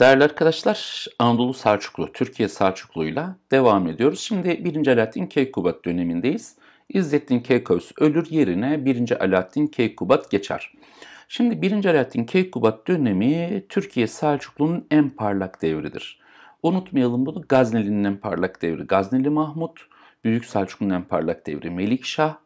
Değerli arkadaşlar, Anadolu Selçuklu, Türkiye Selçuklu'yla devam ediyoruz. Şimdi 1. Alaaddin Keykubat dönemindeyiz. İzzettin Keykaus ölür yerine 1. Alaaddin Keykubat geçer. Şimdi 1. Alaaddin Keykubat dönemi Türkiye Selçuklu'nun en parlak devridir. Unutmayalım bunu Gazneli'nin en parlak devri Gazneli Mahmut, Büyük Selçuklu'nun en parlak devri Melikşah,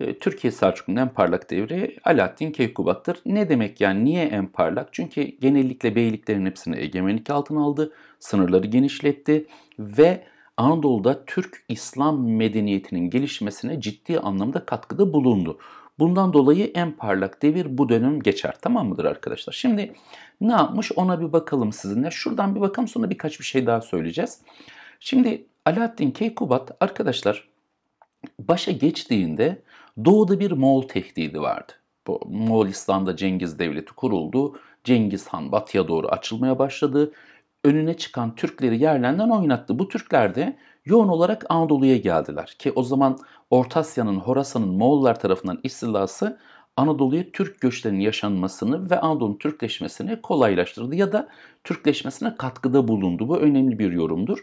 ee, Türkiye Selçuklu'nun en parlak devri Alaaddin Keykubat'tır. Ne demek yani niye en parlak? Çünkü genellikle beyliklerin hepsini egemenlik altına aldı, sınırları genişletti ve Anadolu'da Türk İslam medeniyetinin gelişmesine ciddi anlamda katkıda bulundu. Bundan dolayı en parlak devir bu dönem geçer. Tamam mıdır arkadaşlar? Şimdi ne yapmış ona bir bakalım sizinle. Şuradan bir bakalım sonra birkaç bir şey daha söyleyeceğiz. Şimdi Alaaddin Keykubat arkadaşlar başa geçtiğinde Doğuda bir Moğol tehdidi vardı. Bu, Moğolistan'da Cengiz Devleti kuruldu. Cengiz Han batıya doğru açılmaya başladı. Önüne çıkan Türkleri yerlerinden oynattı. Bu Türkler de yoğun olarak Anadolu'ya geldiler. Ki o zaman Orta Asya'nın, Horasan'ın Moğollar tarafından istilası Anadolu'ya Türk göçlerinin yaşanmasını ve Anadolu'nun Türkleşmesini kolaylaştırdı ya da Türkleşmesine katkıda bulundu. Bu önemli bir yorumdur.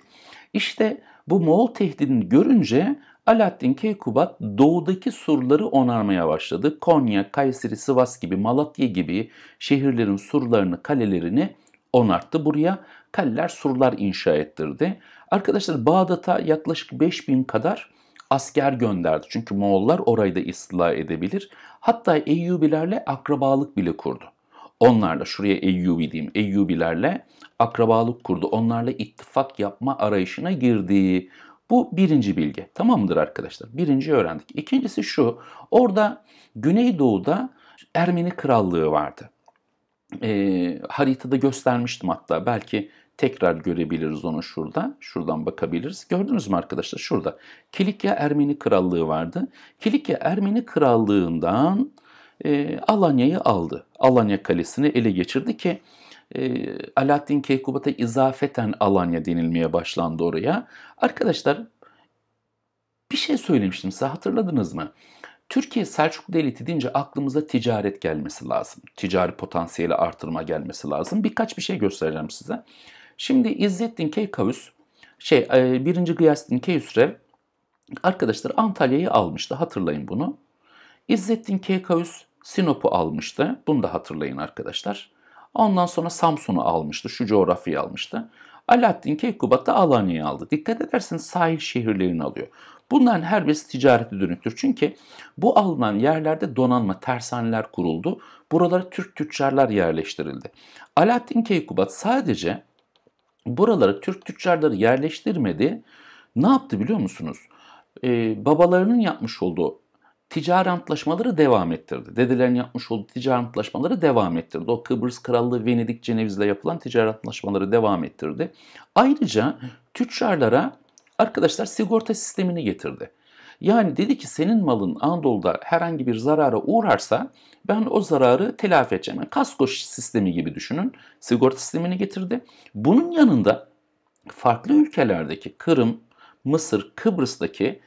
İşte bu Moğol tehdidini görünce Alaaddin Keykubat doğudaki surları onarmaya başladı. Konya, Kayseri, Sivas gibi, Malatya gibi şehirlerin surlarını, kalelerini onarttı. Buraya kaleler, surlar inşa ettirdi. Arkadaşlar Bağdat'a yaklaşık 5000 kadar asker gönderdi. Çünkü Moğollar orayı da istila edebilir. Hatta Eyyubilerle akrabalık bile kurdu. Onlarla şuraya Eyyubi diyeyim. Eyyubilerle akrabalık kurdu. Onlarla ittifak yapma arayışına girdiği bu birinci bilgi. Tamam mıdır arkadaşlar? Birinci öğrendik. İkincisi şu. Orada Güneydoğu'da Ermeni Krallığı vardı. E, haritada göstermiştim hatta. Belki tekrar görebiliriz onu şurada. Şuradan bakabiliriz. Gördünüz mü arkadaşlar? Şurada. Kilikya Ermeni Krallığı vardı. Kilikya Ermeni Krallığı'ndan e, Alanya'yı aldı. Alanya Kalesi'ni ele geçirdi ki e, Alaaddin Keykubat'a izafeten Alanya denilmeye başlandı oraya. Arkadaşlar bir şey söylemiştim size hatırladınız mı? Türkiye Selçuklu Devleti deyince aklımıza ticaret gelmesi lazım. Ticari potansiyeli artırma gelmesi lazım. Birkaç bir şey göstereceğim size. Şimdi İzzettin Keykavus, şey 1. Gıyasettin Keyhüsrev arkadaşlar Antalya'yı almıştı. Hatırlayın bunu. İzzettin Keykavus Sinop'u almıştı. Bunu da hatırlayın arkadaşlar. Ondan sonra Samsun'u almıştı, şu coğrafyayı almıştı. Alaaddin Keykubat da Alanya'yı aldı. Dikkat ederseniz sahil şehirlerini alıyor. Bunların her birisi ticareti dönüktür. Çünkü bu alınan yerlerde donanma, tersaneler kuruldu. Buralara Türk tüccarlar yerleştirildi. Alaaddin Keykubat sadece buralara Türk tüccarları yerleştirmedi. Ne yaptı biliyor musunuz? Ee, babalarının yapmış olduğu ticari antlaşmaları devam ettirdi. Dedelerin yapmış olduğu ticari antlaşmaları devam ettirdi. O Kıbrıs Krallığı, Venedik, Ceneviz'le yapılan ticari antlaşmaları devam ettirdi. Ayrıca tüccarlara arkadaşlar sigorta sistemini getirdi. Yani dedi ki senin malın Anadolu'da herhangi bir zarara uğrarsa ben o zararı telafi edeceğim. Yani kasko sistemi gibi düşünün. Sigorta sistemini getirdi. Bunun yanında farklı ülkelerdeki Kırım, Mısır, Kıbrıs'taki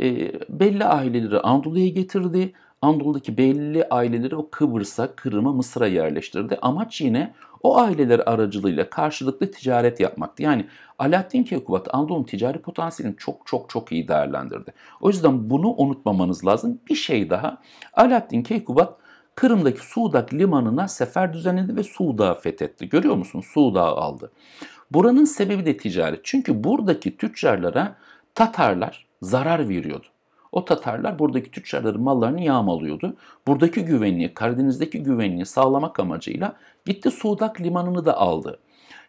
e, belli aileleri Anadolu'ya getirdi. Anadolu'daki belli aileleri o Kıbrıs'a, Kırım'a, Mısır'a yerleştirdi. Amaç yine o aileler aracılığıyla karşılıklı ticaret yapmaktı. Yani Alaaddin Keykubat Anadolu'nun ticari potansiyelini çok çok çok iyi değerlendirdi. O yüzden bunu unutmamanız lazım. Bir şey daha. Alaaddin Keykubat Kırım'daki Sudak limanına sefer düzenledi ve Sudağı fethetti. Görüyor musun? Sudağı aldı. Buranın sebebi de ticaret. Çünkü buradaki tüccarlara Tatarlar zarar veriyordu. O Tatarlar buradaki tüccarların mallarını yağmalıyordu. Buradaki güvenliği, Karadeniz'deki güvenliği sağlamak amacıyla gitti Sudak Limanı'nı da aldı.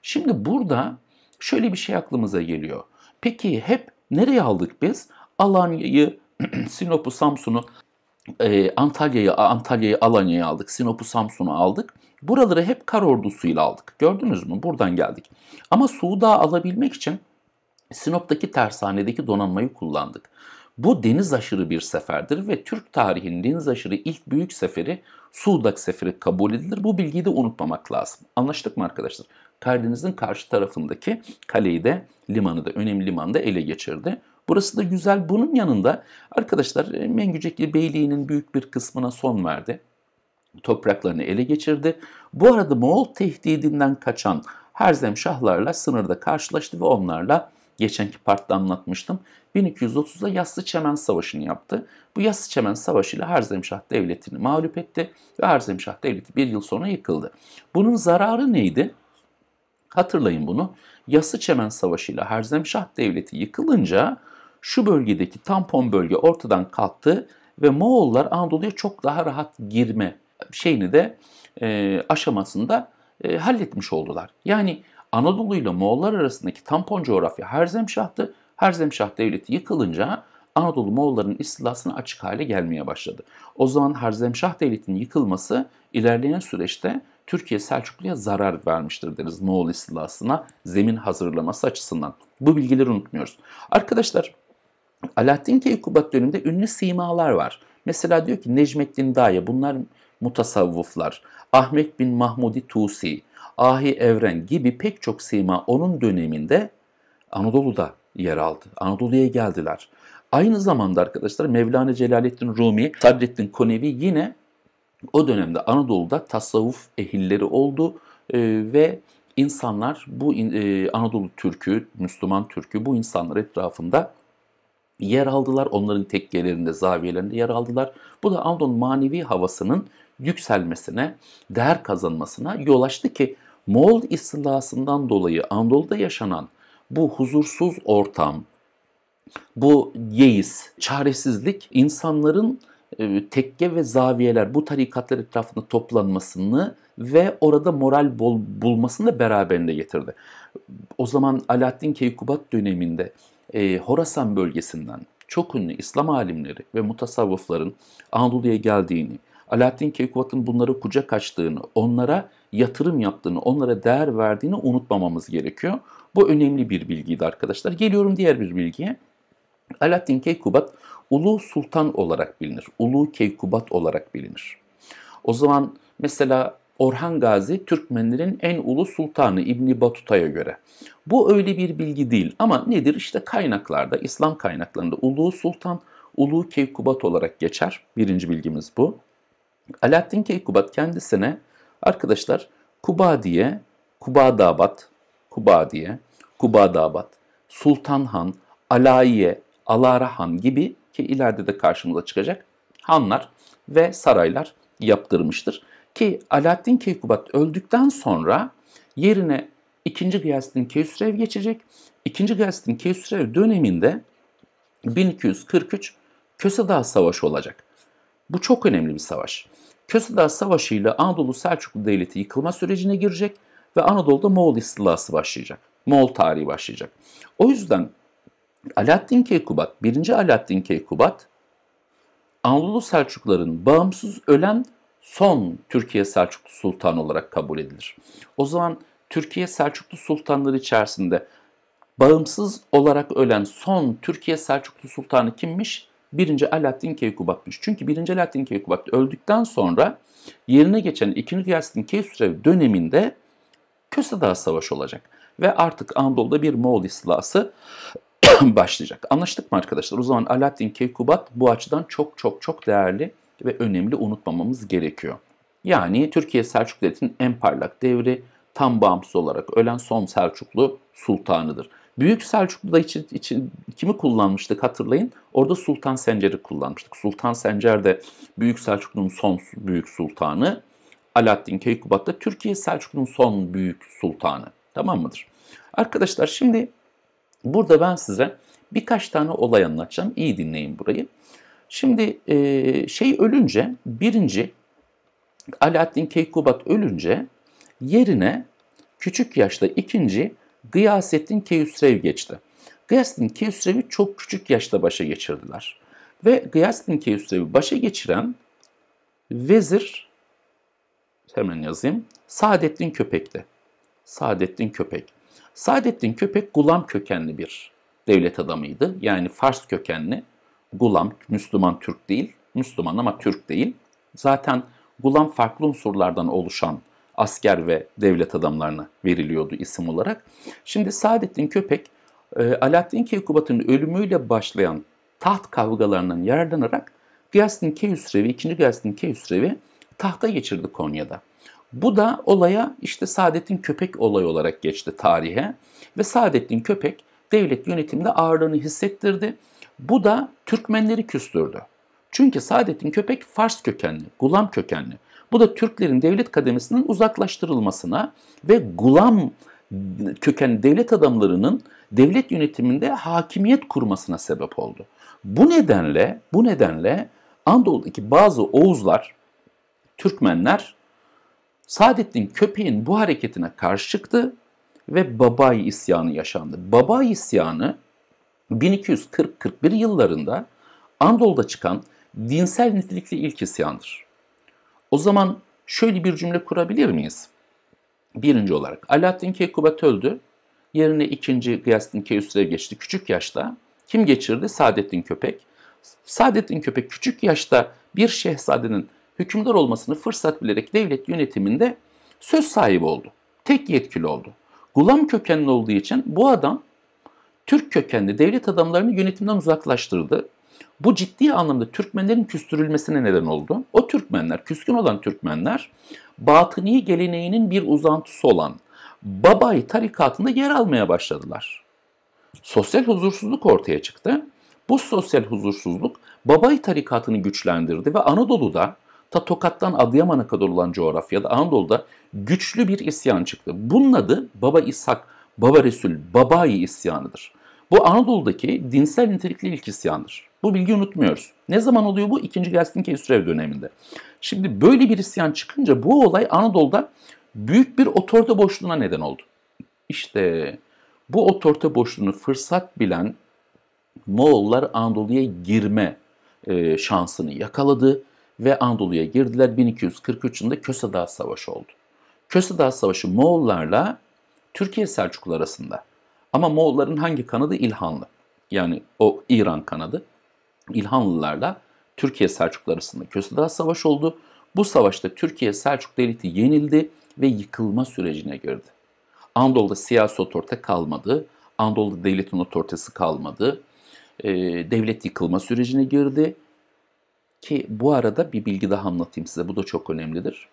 Şimdi burada şöyle bir şey aklımıza geliyor. Peki hep nereye aldık biz? Alanya'yı, Sinop'u, Samsun'u, e, Antalya'yı, Antalya'yı, Alanya'yı aldık. Sinop'u, Samsun'u aldık. Buraları hep kar ordusuyla aldık. Gördünüz mü? Buradan geldik. Ama Suud'a alabilmek için Sinop'taki tersanedeki donanmayı kullandık. Bu deniz aşırı bir seferdir ve Türk tarihinin deniz aşırı ilk büyük seferi Sudak seferi kabul edilir. Bu bilgiyi de unutmamak lazım. Anlaştık mı arkadaşlar? Karadeniz'in karşı tarafındaki kaleyi de limanı da önemli limanı da ele geçirdi. Burası da güzel. Bunun yanında arkadaşlar e, Mengücekli Beyliği'nin büyük bir kısmına son verdi. Topraklarını ele geçirdi. Bu arada Moğol tehdidinden kaçan Herzemşahlarla sınırda karşılaştı ve onlarla geçenki partta anlatmıştım. 1230'da Yassı Çemen Savaşı'nı yaptı. Bu Yassı Çemen Savaşı ile Harzemşah Devleti'ni mağlup etti ve Harzemşah Devleti bir yıl sonra yıkıldı. Bunun zararı neydi? Hatırlayın bunu. Yassı Çemen Savaşı ile Harzemşah Devleti yıkılınca şu bölgedeki tampon bölge ortadan kalktı ve Moğollar Anadolu'ya çok daha rahat girme şeyini de e, aşamasında e, halletmiş oldular. Yani Anadolu ile Moğollar arasındaki tampon coğrafya Herzemşah'tı. Herzemşah devleti yıkılınca Anadolu Moğolların istilasına açık hale gelmeye başladı. O zaman Herzemşah Devleti'nin yıkılması ilerleyen süreçte Türkiye Selçuklu'ya zarar vermiştir deriz Moğol istilasına zemin hazırlaması açısından. Bu bilgileri unutmuyoruz. Arkadaşlar Alaaddin Keykubat döneminde ünlü simalar var. Mesela diyor ki Necmettin Daya bunlar mutasavvıflar, Ahmet bin Mahmudi Tusi, Ahi Evren gibi pek çok sima onun döneminde Anadolu'da yer aldı. Anadolu'ya geldiler. Aynı zamanda arkadaşlar Mevlana Celaleddin Rumi, Sadreddin Konevi yine o dönemde Anadolu'da tasavvuf ehilleri oldu e, ve insanlar bu e, Anadolu Türkü, Müslüman Türkü bu insanlar etrafında yer aldılar. Onların tekkelerinde, zaviyelerinde yer aldılar. Bu da Avdon manevi havasının yükselmesine, değer kazanmasına yol açtı ki Moğol istilasından dolayı Anadolu'da yaşanan bu huzursuz ortam, bu yeis, çaresizlik insanların e, tekke ve zaviyeler bu tarikatlar etrafında toplanmasını ve orada moral bol, bulmasını da beraberinde getirdi. O zaman Alaaddin Keykubat döneminde e, Horasan bölgesinden çok ünlü İslam alimleri ve mutasavvıfların Anadolu'ya geldiğini, Alaaddin Keykubat'ın bunları kucak açtığını, onlara yatırım yaptığını, onlara değer verdiğini unutmamamız gerekiyor. Bu önemli bir bilgiydi arkadaşlar. Geliyorum diğer bir bilgiye. Alaaddin Keykubat Ulu Sultan olarak bilinir. Ulu Keykubat olarak bilinir. O zaman mesela Orhan Gazi Türkmenlerin en ulu sultanı İbni Batuta'ya göre. Bu öyle bir bilgi değil ama nedir? İşte kaynaklarda, İslam kaynaklarında Ulu Sultan, Ulu Keykubat olarak geçer. Birinci bilgimiz bu. Alaaddin Keykubat kendisine arkadaşlar Kuba Kubadabat, Kuba Kubadabat, Sultanhan, diye, Kuba Alaiye, Alara gibi ki ileride de karşımıza çıkacak hanlar ve saraylar yaptırmıştır. Ki Alaaddin Keykubat öldükten sonra yerine 2. Gıyasettin Keyhüsrev geçecek. 2. Gıyasettin Keyhüsrev döneminde 1243 Köse Dağı Savaşı olacak. Bu çok önemli bir savaş. Köse Dağı Savaşı ile Anadolu Selçuklu Devleti yıkılma sürecine girecek ve Anadolu'da Moğol istilası başlayacak. Moğol tarihi başlayacak. O yüzden Alaaddin Keykubat, 1. Alaaddin Keykubat Anadolu Selçukluların bağımsız ölen son Türkiye Selçuklu Sultanı olarak kabul edilir. O zaman Türkiye Selçuklu Sultanları içerisinde bağımsız olarak ölen son Türkiye Selçuklu Sultanı kimmiş? 1. Alaaddin Keykubat'mış. Çünkü 1. Alaaddin Keykubat öldükten sonra yerine geçen 2. Gıyasettin Keyhüsrev döneminde Köse Savaşı olacak. Ve artık Anadolu'da bir Moğol istilası başlayacak. Anlaştık mı arkadaşlar? O zaman Alaaddin Keykubat bu açıdan çok çok çok değerli ve önemli unutmamamız gerekiyor. Yani Türkiye Selçuklu Devleti'nin en parlak devri tam bağımsız olarak ölen son Selçuklu sultanıdır. Büyük Selçuklu'da için, için kimi kullanmıştık hatırlayın. Orada Sultan Sencer'i kullanmıştık. Sultan Sencer de Büyük Selçuklu'nun son büyük sultanı. Alaaddin Keykubat da Türkiye Selçuklu'nun son büyük sultanı. Tamam mıdır? Arkadaşlar şimdi burada ben size birkaç tane olay anlatacağım. İyi dinleyin burayı. Şimdi e, şey ölünce birinci Alaaddin Keykubat ölünce yerine küçük yaşta ikinci Gıyasettin Keyhüsrev geçti. Gıyasettin Keyhüsrev'i çok küçük yaşta başa geçirdiler. Ve Gıyasettin Keyhüsrev'i başa geçiren vezir hemen yazayım. Saadettin Köpek'ti. Saadettin Köpek. Saadettin Köpek gulam kökenli bir devlet adamıydı. Yani Fars kökenli Gulam Müslüman Türk değil, Müslüman ama Türk değil. Zaten Gulam farklı unsurlardan oluşan asker ve devlet adamlarına veriliyordu isim olarak. Şimdi Saadettin Köpek, e, Alaaddin Keykubat'ın ölümüyle başlayan taht kavgalarından yararlanarak Gıyasdin Keyhüsrevi, 2. Gıyasdin Keyhüsrevi tahta geçirdi Konya'da. Bu da olaya işte Saadettin Köpek olayı olarak geçti tarihe ve Saadettin Köpek devlet yönetiminde ağırlığını hissettirdi bu da Türkmenleri küstürdü. Çünkü Saadettin Köpek Fars kökenli, Gulam kökenli. Bu da Türklerin devlet kademesinin uzaklaştırılmasına ve Gulam kökenli devlet adamlarının devlet yönetiminde hakimiyet kurmasına sebep oldu. Bu nedenle, bu nedenle Anadolu'daki bazı Oğuzlar, Türkmenler Saadettin köpeğin bu hareketine karşı çıktı ve Babayi isyanı yaşandı. Babayi isyanı 1240-41 yıllarında Anadolu'da çıkan dinsel nitelikli ilk isyandır. O zaman şöyle bir cümle kurabilir miyiz? Birinci olarak Alaaddin Keykubat öldü. Yerine ikinci Gıyasettin Keyhüsrev geçti küçük yaşta. Kim geçirdi? Saadettin Köpek. Saadettin Köpek küçük yaşta bir şehzadenin hükümdar olmasını fırsat bilerek devlet yönetiminde söz sahibi oldu. Tek yetkili oldu. Gulam kökenli olduğu için bu adam Türk kökenli devlet adamlarını yönetimden uzaklaştırdı. Bu ciddi anlamda Türkmenlerin küstürülmesine neden oldu. O Türkmenler, küskün olan Türkmenler, batıni geleneğinin bir uzantısı olan Babayi tarikatında yer almaya başladılar. Sosyal huzursuzluk ortaya çıktı. Bu sosyal huzursuzluk Babayi tarikatını güçlendirdi ve Anadolu'da ta Tokat'tan Adıyaman'a kadar olan coğrafyada Anadolu'da güçlü bir isyan çıktı. Bunun adı Baba İshak, Baba Resul, Babayi isyanıdır. Bu Anadolu'daki dinsel nitelikli ilk isyandır. Bu bilgi unutmuyoruz. Ne zaman oluyor bu? 2. Gelsenkey Sürev döneminde. Şimdi böyle bir isyan çıkınca bu olay Anadolu'da büyük bir otorite boşluğuna neden oldu. İşte bu otorite boşluğunu fırsat bilen Moğollar Anadolu'ya girme e, şansını yakaladı ve Anadolu'ya girdiler. 1243 yılında Köse Dağı Savaşı oldu. Köse Dağı Savaşı Moğollarla Türkiye Selçuklu arasında ama Moğolların hangi kanadı? İlhanlı. Yani o İran kanadı. İlhanlılarla Türkiye Selçuklu arasında Kösedağ Savaşı oldu. Bu savaşta Türkiye Selçuk devleti yenildi ve yıkılma sürecine girdi. Anadolu'da siyasi otorite kalmadı. Anadolu'da devletin otoritesi kalmadı. Ee, devlet yıkılma sürecine girdi. Ki bu arada bir bilgi daha anlatayım size. Bu da çok önemlidir.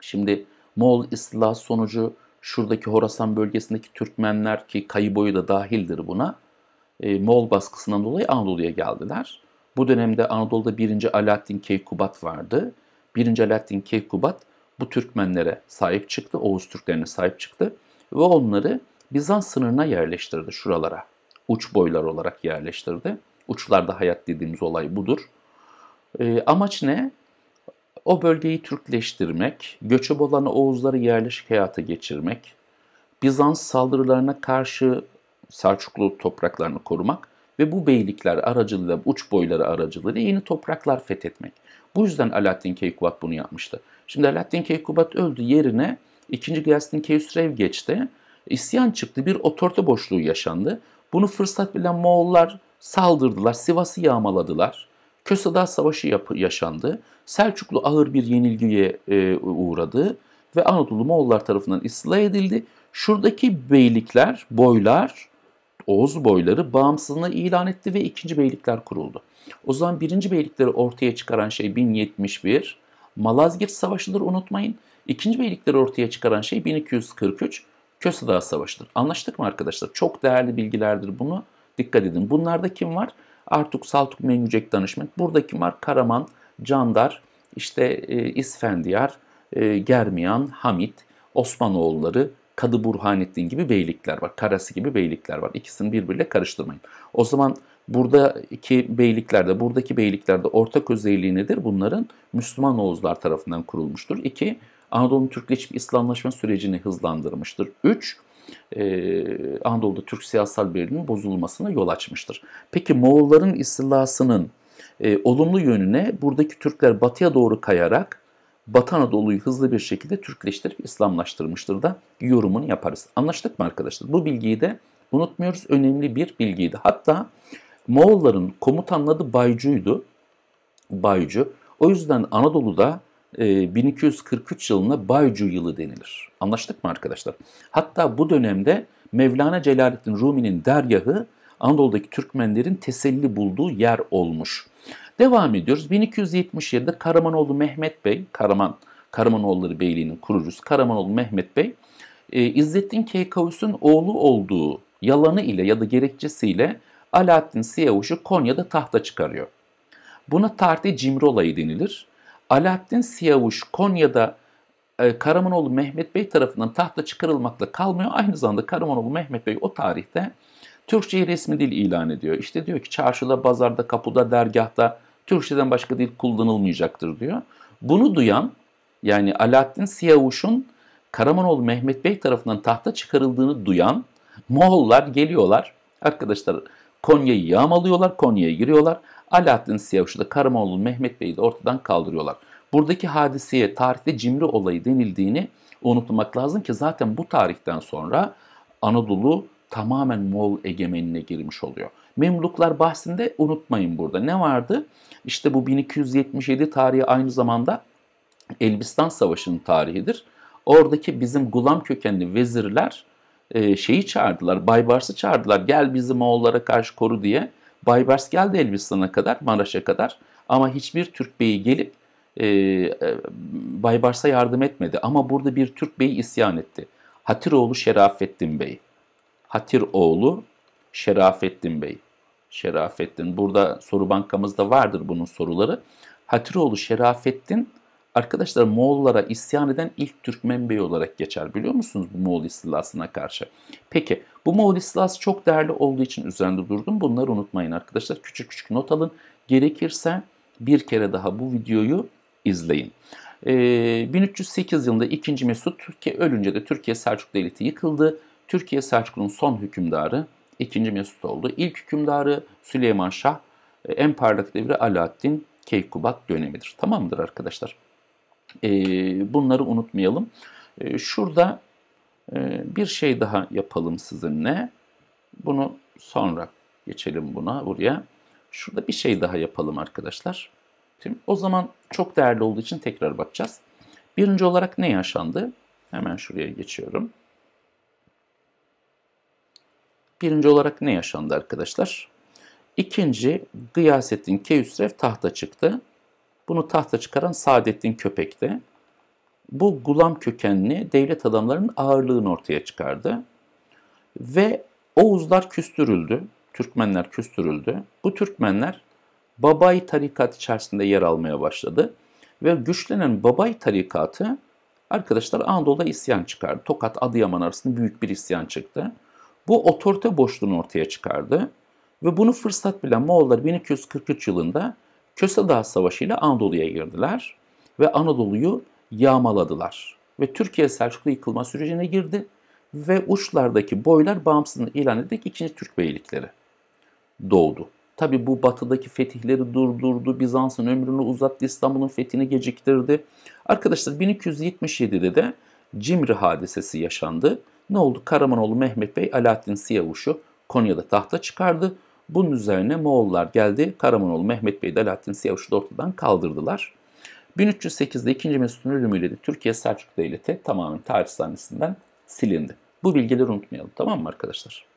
Şimdi Moğol istilası sonucu şuradaki Horasan bölgesindeki Türkmenler ki Kayı boyu da dahildir buna. E, Moğol baskısından dolayı Anadolu'ya geldiler. Bu dönemde Anadolu'da 1. Alaaddin Keykubat vardı. 1. Alaaddin Keykubat bu Türkmenlere sahip çıktı, Oğuz Türklerine sahip çıktı ve onları Bizans sınırına yerleştirdi şuralara. Uç boylar olarak yerleştirdi. Uçlarda hayat dediğimiz olay budur. E, amaç ne? O bölgeyi Türkleştirmek, göçebe olan Oğuzları yerleşik hayata geçirmek, Bizans saldırılarına karşı Selçuklu topraklarını korumak ve bu beylikler aracılığıyla, uç boyları aracılığıyla yeni topraklar fethetmek. Bu yüzden Alaaddin Keykubat bunu yapmıştı. Şimdi Alaaddin Keykubat öldü yerine 2. Gıyasettin Keyhüsrev geçti. İsyan çıktı, bir otorite boşluğu yaşandı. Bunu fırsat bilen Moğollar saldırdılar, Sivas'ı yağmaladılar. Kösada Savaşı yap- yaşandı. Selçuklu ağır bir yenilgiye e, uğradı ve Anadolu Moğollar tarafından istila edildi. Şuradaki beylikler, boylar, Oğuz boyları bağımsızlığını ilan etti ve ikinci beylikler kuruldu. O zaman birinci beylikleri ortaya çıkaran şey 1071, Malazgirt Savaşı'dır unutmayın. İkinci beylikleri ortaya çıkaran şey 1243, Köse Savaşı'dır. Anlaştık mı arkadaşlar? Çok değerli bilgilerdir bunu. Dikkat edin. Bunlarda kim var? Artuk Saltuk Mengucek danışman. Buradaki mark Karaman, Candar, işte e, İsfendiyar, e, Germiyan, Hamit, Osmanoğulları, Kadı Burhanettin gibi beylikler var. Karası gibi beylikler var. İkisini birbirle karıştırmayın. O zaman buradaki beyliklerde, buradaki beyliklerde ortak özelliği nedir? Bunların Müslüman Oğuzlar tarafından kurulmuştur. İki, Anadolu Türkleşip İslamlaşma sürecini hızlandırmıştır. Üç, e, Anadolu'da Türk siyasal birliğinin bozulmasına yol açmıştır. Peki Moğolların istilasının e, olumlu yönüne buradaki Türkler batıya doğru kayarak Batı Anadolu'yu hızlı bir şekilde Türkleştirip İslamlaştırmıştır da yorumunu yaparız. Anlaştık mı arkadaşlar? Bu bilgiyi de unutmuyoruz. Önemli bir bilgiydi. Hatta Moğolların komutanın adı Baycu'ydu. Baycu. O yüzden Anadolu'da 1243 ee, yılına Baycu yılı denilir. Anlaştık mı arkadaşlar? Hatta bu dönemde Mevlana Celaleddin Rumi'nin dergahı Anadolu'daki Türkmenlerin teselli bulduğu yer olmuş. Devam ediyoruz. 1277'de Karamanoğlu Mehmet Bey, Karaman, Karamanoğulları Beyliği'nin kurucusu Karamanoğlu Mehmet Bey, e, İzzettin Keykavus'un oğlu olduğu yalanı ile ya da gerekçesiyle Alaaddin Siyavuş'u Konya'da tahta çıkarıyor. Buna tartı cimri olayı denilir. Alaaddin Siyavuş Konya'da e, Karamanoğlu Mehmet Bey tarafından tahta çıkarılmakla kalmıyor. Aynı zamanda Karamanoğlu Mehmet Bey o tarihte Türkçeyi resmi dil ilan ediyor. İşte diyor ki çarşıda, pazarda, kapıda, dergahta Türkçeden başka dil kullanılmayacaktır diyor. Bunu duyan yani Alaaddin Siyavuş'un Karamanoğlu Mehmet Bey tarafından tahta çıkarıldığını duyan Moğollar geliyorlar. Arkadaşlar Konya'yı yağmalıyorlar, Konya'ya giriyorlar. Alaaddin Siyavuş'u da Karamoğlu Mehmet Bey'i de ortadan kaldırıyorlar. Buradaki hadiseye tarihte cimri olayı denildiğini unutmak lazım ki zaten bu tarihten sonra Anadolu tamamen Moğol egemenliğine girmiş oluyor. Memluklar bahsinde unutmayın burada ne vardı? İşte bu 1277 tarihi aynı zamanda Elbistan Savaşı'nın tarihidir. Oradaki bizim gulam kökenli vezirler ee, şeyi çağırdılar. Baybars'ı çağırdılar. Gel bizi Moğollara karşı koru diye. Baybars geldi Elbistan'a kadar, Maraş'a kadar. Ama hiçbir Türk beyi gelip e, e Baybars'a yardım etmedi. Ama burada bir Türk beyi isyan etti. Hatiroğlu Şerafettin Bey. Hatiroğlu Şerafettin Bey. Şerafettin. Burada soru bankamızda vardır bunun soruları. Hatiroğlu Şerafettin Arkadaşlar Moğollara isyan eden ilk Türk bey olarak geçer biliyor musunuz bu Moğol istilasına karşı? Peki bu Moğol istilası çok değerli olduğu için üzerinde durdum. Bunları unutmayın arkadaşlar. Küçük küçük not alın. Gerekirse bir kere daha bu videoyu izleyin. Ee, 1308 yılında 2. Mesut Türkiye ölünce de Türkiye Selçuk Devleti yıkıldı. Türkiye Selçuklu'nun son hükümdarı 2. Mesut oldu. İlk hükümdarı Süleyman Şah, e, en parlak devri Alaaddin Keykubat dönemidir. Tamamdır arkadaşlar. E, bunları unutmayalım. E, şurada e, bir şey daha yapalım sizinle. Bunu sonra geçelim buna buraya. Şurada bir şey daha yapalım arkadaşlar. Şimdi o zaman çok değerli olduğu için tekrar bakacağız. Birinci olarak ne yaşandı? Hemen şuraya geçiyorum. Birinci olarak ne yaşandı arkadaşlar? İkinci Gıyasettin Keyüsref tahta çıktı. Bunu tahta çıkaran Saadettin Köpek'ti. Bu gulam kökenli devlet adamlarının ağırlığını ortaya çıkardı. Ve Oğuzlar küstürüldü, Türkmenler küstürüldü. Bu Türkmenler Babay tarikat içerisinde yer almaya başladı. Ve güçlenen Babay tarikatı arkadaşlar Anadolu'da isyan çıkardı. Tokat, Adıyaman arasında büyük bir isyan çıktı. Bu otorite boşluğunu ortaya çıkardı. Ve bunu fırsat bilen Moğollar 1243 yılında Köse Savaşı ile Anadolu'ya girdiler ve Anadolu'yu yağmaladılar. Ve Türkiye Selçuklu yıkılma sürecine girdi ve uçlardaki boylar bağımsızlığını ilan ederek ikinci Türk beylikleri doğdu. Tabi bu batıdaki fetihleri durdurdu, Bizans'ın ömrünü uzattı, İstanbul'un fethini geciktirdi. Arkadaşlar 1277'de de Cimri hadisesi yaşandı. Ne oldu? Karamanoğlu Mehmet Bey Alaaddin Siyavuş'u Konya'da tahta çıkardı. Bunun üzerine Moğollar geldi. Karamanoğlu Mehmet Bey Alaaddin Siyavuş'u da ortadan kaldırdılar. 1308'de 2. Mesut'un ölümüyle de Türkiye Selçuklu Devleti tamamen tarih sahnesinden silindi. Bu bilgileri unutmayalım tamam mı arkadaşlar?